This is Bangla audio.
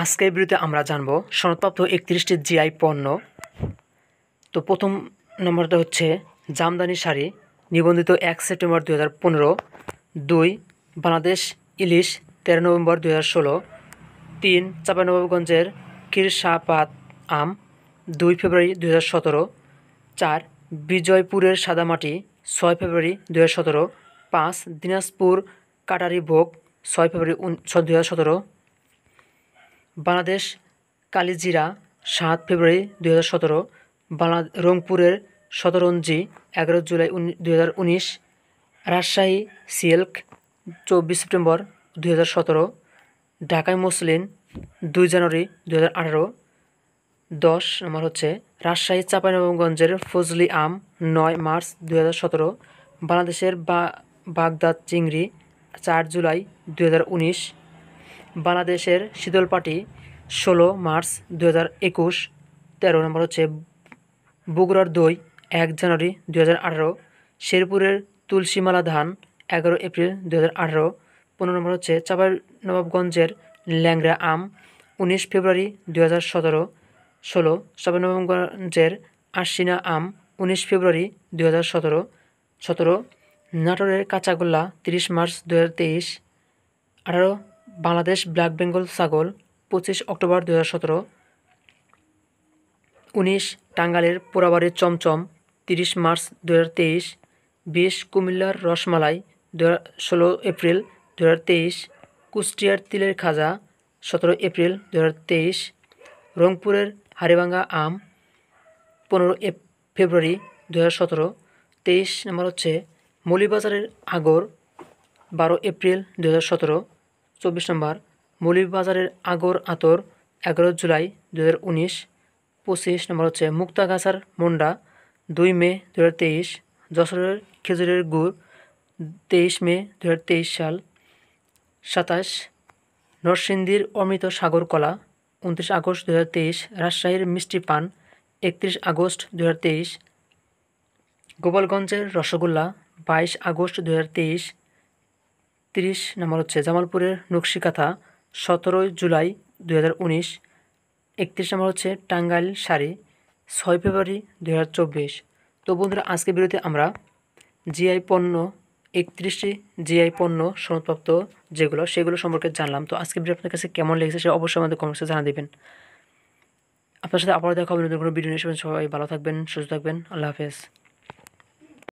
আজকের ভিডিওতে আমরা জানব সনদপ্রাপ্ত একত্রিশটি জিআই পণ্য তো প্রথম নম্বরটা হচ্ছে জামদানি শাড়ি নিবন্ধিত এক সেপ্টেম্বর দু হাজার পনেরো দুই বাংলাদেশ ইলিশ তেরো নভেম্বর দু হাজার ষোলো তিন চাপানবাবগঞ্জের কিরসাপাত আম দুই ফেব্রুয়ারি দু হাজার সতেরো চার বিজয়পুরের সাদামাটি ছয় ফেব্রুয়ারি দু হাজার সতেরো পাঁচ দিনাজপুর কাটারি ভোগ ছয় ফেব্রুয়ারি দু হাজার সতেরো বাংলাদেশ কালিজিরা সাত ফেব্রুয়ারি দুই হাজার সতেরো বাংলা রংপুরের সতরঞ্জি এগারো জুলাই দুই উনিশ রাজশাহী সিল্ক চব্বিশ সেপ্টেম্বর দুই হাজার সতেরো ঢাকায় মুসলিন দুই জানুয়ারি দুই হাজার আঠারো দশ নম্বর হচ্ছে রাজশাহী চাঁপাইনবাবগঞ্জের ফজলি আম নয় মার্চ দুই হাজার সতেরো বাংলাদেশের বাগদাদ চিংড়ি চার জুলাই দুই হাজার উনিশ বাংলাদেশের শীতলপাটি ষোলো মার্চ দু হাজার একুশ তেরো নম্বর হচ্ছে বগুড়ার দই এক জানুয়ারি দু হাজার আঠারো শেরপুরের তুলসীমালা ধান এগারো এপ্রিল দু হাজার আঠারো পনেরো নম্বর হচ্ছে চাপাই নবাবগঞ্জের ল্যাংরা আম উনিশ ফেব্রুয়ারি দু হাজার সতেরো ষোলো চাপাই নবাবগঞ্জের আশ্বিনা আম উনিশ ফেব্রুয়ারি দু হাজার সতেরো সতেরো নাটোরের কাঁচাগোল্লা তিরিশ মার্চ দু হাজার তেইশ আঠারো বাংলাদেশ ব্ল্যাক বেঙ্গল ছাগল পঁচিশ অক্টোবর দু হাজার সতেরো উনিশ টাঙ্গালের পোড়াবাড়ির চমচম তিরিশ মার্চ দু হাজার তেইশ বিশ কুমিল্লার রসমালাই দু ষোলো এপ্রিল দু তেইশ কুষ্টিয়ার তিলের খাজা সতেরো এপ্রিল দু তেইশ রংপুরের হারিবাঙ্গা আম পনেরো ফেব্রুয়ারি দু হাজার সতেরো তেইশ নম্বর হচ্ছে মলিবাজারের আগর বারো এপ্রিল দু হাজার সতেরো চব্বিশ নম্বর মৌলভীবাজারের আগর আতর এগারো জুলাই দু হাজার উনিশ পঁচিশ নম্বর হচ্ছে মুক্তাগাছার মুন্ডা দুই মে দু হাজার তেইশ যশোরের খেজুরের গুড় তেইশ মে দু হাজার তেইশ সাল সাতাশ নরসিংদীর অমৃত সাগর কলা উনত্রিশ আগস্ট দু তেইশ রাজশাহীর মিষ্টি পান একত্রিশ আগস্ট দু তেইশ গোপালগঞ্জের রসগোল্লা বাইশ আগস্ট দু হাজার তেইশ তিরিশ নম্বর হচ্ছে জামালপুরের নকশিকাথা সতেরোই জুলাই দু হাজার উনিশ একত্রিশ নম্বর হচ্ছে টাঙ্গাইল শাড়ি ছয় ফেব্রুয়ারি দু হাজার চব্বিশ তো বন্ধুরা আজকে বিরতি আমরা জিআই পণ্য একত্রিশটি জিআই পণ্য সনদপ্রাপ্ত যেগুলো সেগুলো সম্পর্কে জানলাম তো আজকে বিরতি আপনার কাছে কেমন লেগেছে সে অবশ্যই আমাদের কমেন্টসে জানা দেবেন আপনার সাথে আবার দেখা হবে নতুন কোনো ভিডিও নিয়ে সবাই ভালো থাকবেন সুস্থ থাকবেন আল্লাহ হাফেজ